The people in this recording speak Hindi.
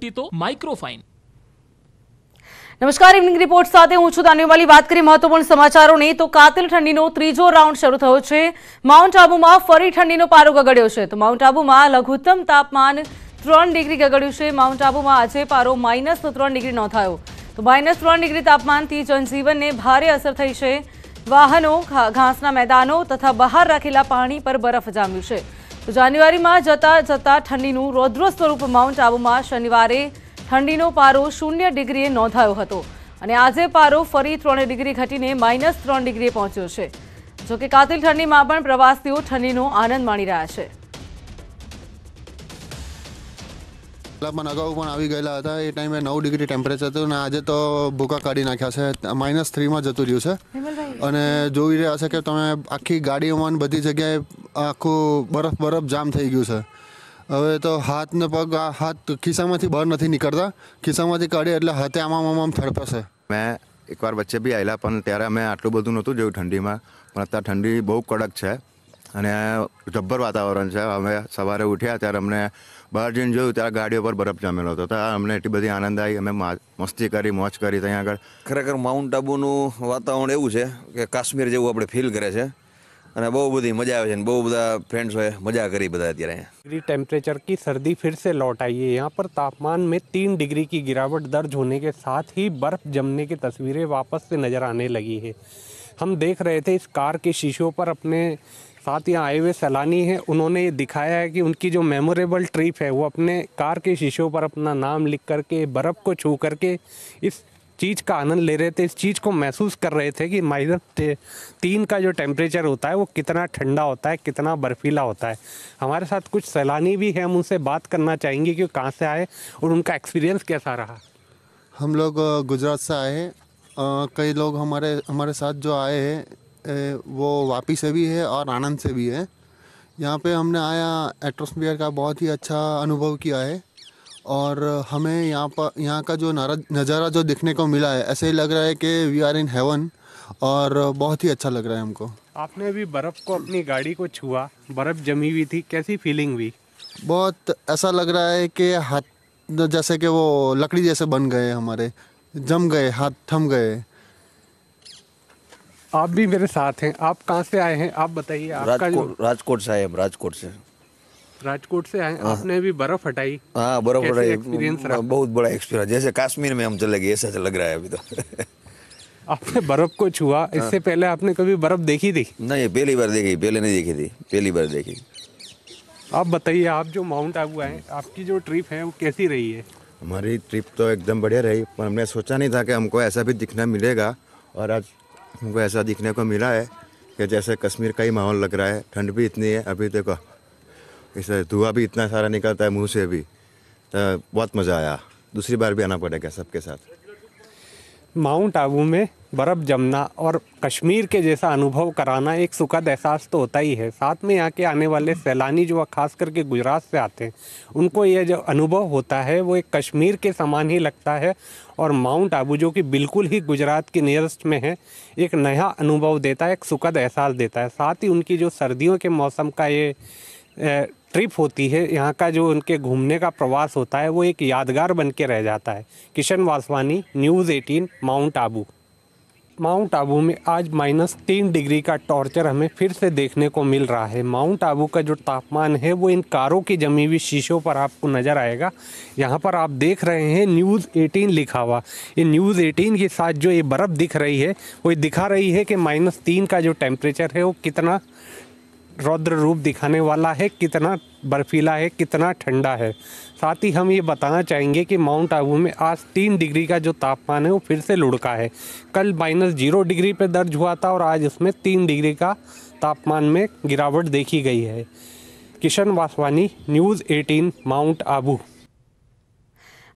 તો માઇક્રોફાઇન નમસ્કાર ઇવનિંગ રિપોર્ટ સાથે હું છું દાનિવાલી વાત કરી મહત્વપૂર્ણ સમાચારોની તો કાતિલ ઠંડીનો ત્રીજો રાઉન્ડ શરૂ થયો છે માઉન્ટ આબુમાં ફરી ઠંડીનો પારો ગગડ્યો છે તો માઉન્ટ આબુમાં લઘુત્તમ તાપમાન ત્રણ ડિગ્રી ગગડ્યું છે માઉન્ટ આબુમાં આજે પારો માઇનસ ત્રણ ડિગ્રી નોંધાયો તો માઇનસ ત્રણ ડિગ્રી તાપમાનથી જનજીવનને ભારે અસર થઈ છે વાહનો ઘાસના મેદાનો તથા બહાર રાખેલા પાણી પર બરફ જામ્યું છે જાન્યુઆરીમાં જતા જતા ઠંડીનું રૌદ્ર સ્વરૂપ માઉન્ટ આબુમાં શનિવારે ઠંડીનો પારો શૂન્ય ડિગ્રીએ નોંધાયો હતો અને આજે પારો ફરી ત્રણ ડિગ્રી ઘટીને માઇનસ ત્રણ ડિગ્રીએ પહોંચ્યો છે જોકે કાતિલ ઠંડીમાં પણ પ્રવાસીઓ ઠંડીનો આનંદ માણી રહ્યા છે પણ અગાઉ પણ આવી ગયેલા હતા એ ટાઈમે નવ ડિગ્રી ટેમ્પરેચર હતું અને આજે તો ભૂકા કાઢી નાખ્યા છે માઇનસ થ્રીમાં જતું રહ્યું છે અને જોઈ રહ્યા છે કે તમે આખી ગાડીઓમાં બધી જગ્યાએ આખું બરફ બરફ જામ થઈ ગયું છે હવે તો હાથ ને પગ આ હાથ ખિસ્સામાંથી બહાર નથી નીકળતા ખિસ્સામાંથી કાઢે એટલે હાથે આમામ આમામ થડપશે મેં એકવાર વચ્ચે બી આવેલા પણ ત્યારે અમે આટલું બધું નહોતું જોયું ઠંડીમાં પણ અત્યારે ઠંડી બહુ કડક છે અને જબ્બર વાતાવરણ છે અમે સવારે ઉઠ્યા ત્યારે અમને બહાર જઈને જોયું ત્યારે ગાડીઓ પર બરફ જામેલો હતો ત્યાં અમને એટલી બધી આનંદ આવી અમે મસ્તી કરી મોજ કરી ત્યાં આગળ ખરેખર માઉન્ટ આબુનું વાતાવરણ એવું છે કે કાશ્મીર જેવું આપણે ફીલ કરે છે અને બહુ બધી મજા આવે છે ને બહુ બધા ફ્રેન્ડ્સ હોય डिग्री टेम्परेचर की सर्दी फिर से लौट आई है यहाँ पर तापमान में तीन डिग्री की गिरावट दर्ज होने के साथ ही बर्फ़ जमने की तस्वीरें वापस से नज़र आने लगी है हम देख रहे थे इस कार के शीशों पर अपने साथ यहाँ आए हुए सैलानी हैं उन्होंने ये दिखाया है कि उनकी जो मेमोरेबल ट्रिप है वो अपने कार के शीशों पर अपना नाम लिख करके बर्फ़ को छू करके इस चीज़ का आनंद ले रहे थे इस चीज़ को महसूस कर रहे थे कि माइनस तीन का जो टेम्परेचर होता है वो कितना ठंडा होता है कितना बर्फीला होता है हमारे साथ कुछ सैलानी भी हैं हम उनसे बात करना चाहेंगे कि कहाँ से आए और उनका एक्सपीरियंस कैसा रहा हम लोग गुजरात से आए हैं कई लोग हमारे हमारे साथ जो आए हैं वो वापी से भी है और आनंद से भी है यहाँ पे हमने आया एट्रोसफियर का बहुत ही अच्छा अनुभव किया है और हमें यहाँ पर यहाँ का जो नज़ारा जो देखने को मिला है ऐसे ही लग रहा है कि वी आर इन हेवन और बहुत ही अच्छा लग रहा है हमको आपने अभी बर्फ़ को अपनी गाड़ी को छुआ बर्फ़ जमी हुई थी कैसी फीलिंग हुई बहुत ऐसा लग रहा है कि हाथ जैसे कि वो लकड़ी जैसे बन गए हमारे जम गए हाथ थम गए आप भी मेरे साथ हैं आप कहाँ से आए हैं आप बताइए आपका राजकोट राजकोट से आए हम राजकोट से राजकोट से आए हाँ। आपने भी बर्फ हटाई हाँ बर्फ हटाई एक्सपीरियंस बहुत बड़ा एक्सपीरियंस जैसे कश्मीर में हम चले गए ऐसा लग रहा है अभी तो आपने बर्फ को छुआ हाँ। इससे पहले आपने कभी बर्फ देखी थी नहीं पहली बार देखी पहले नहीं देखी थी पहली बार देखी आप बताइए आप जो माउंट आबू आए आपकी जो ट्रिप है वो कैसी रही है हमारी ट्रिप तो एकदम बढ़िया रही पर हमने सोचा नहीं था कि हमको ऐसा भी दिखना मिलेगा और आज हमको ऐसा दिखने को मिला है कि जैसे कश्मीर का ही माहौल लग रहा है ठंड भी इतनी है अभी देखो इससे धुआं भी इतना सारा निकलता है मुँह से भी तो बहुत मज़ा आया दूसरी बार भी आना पड़ेगा सबके साथ माउंट आबू में बर्फ़ जमना और कश्मीर के जैसा अनुभव कराना एक सुखद एहसास तो होता ही है साथ में यहाँ के आने वाले सैलानी जो खास करके गुजरात से आते हैं उनको यह जो अनुभव होता है वो एक कश्मीर के समान ही लगता है और माउंट आबू जो कि बिल्कुल ही गुजरात के नियरेस्ट में है एक नया अनुभव देता है एक सुखद एहसास देता है साथ ही उनकी जो सर्दियों के मौसम का ये ट्रिप होती है यहाँ का जो उनके घूमने का प्रवास होता है वो एक यादगार बन के रह जाता है किशन वासवानी न्यूज़ एटीन माउंट आबू माउंट आबू में आज माइनस तीन डिग्री का टॉर्चर हमें फिर से देखने को मिल रहा है माउंट आबू का जो तापमान है वो इन कारों की जमी हुई शीशों पर आपको नज़र आएगा यहाँ पर आप देख रहे हैं न्यूज़ एटीन लिखा हुआ ये न्यूज़ एटीन के साथ जो ये बर्फ़ दिख रही है वो दिखा रही है कि माइनस तीन का जो टेम्परेचर है वो कितना रौद्र रूप दिखाने वाला है कितना बर्फीला है कितना ठंडा है साथ ही हम ये बताना चाहेंगे कि माउंट आबू में आज तीन डिग्री का जो तापमान है वो फिर से लुढ़का है कल माइनस जीरो डिग्री पर दर्ज हुआ था और आज इसमें तीन डिग्री का तापमान में गिरावट देखी गई है किशन वासवानी न्यूज़ 18 माउंट आबू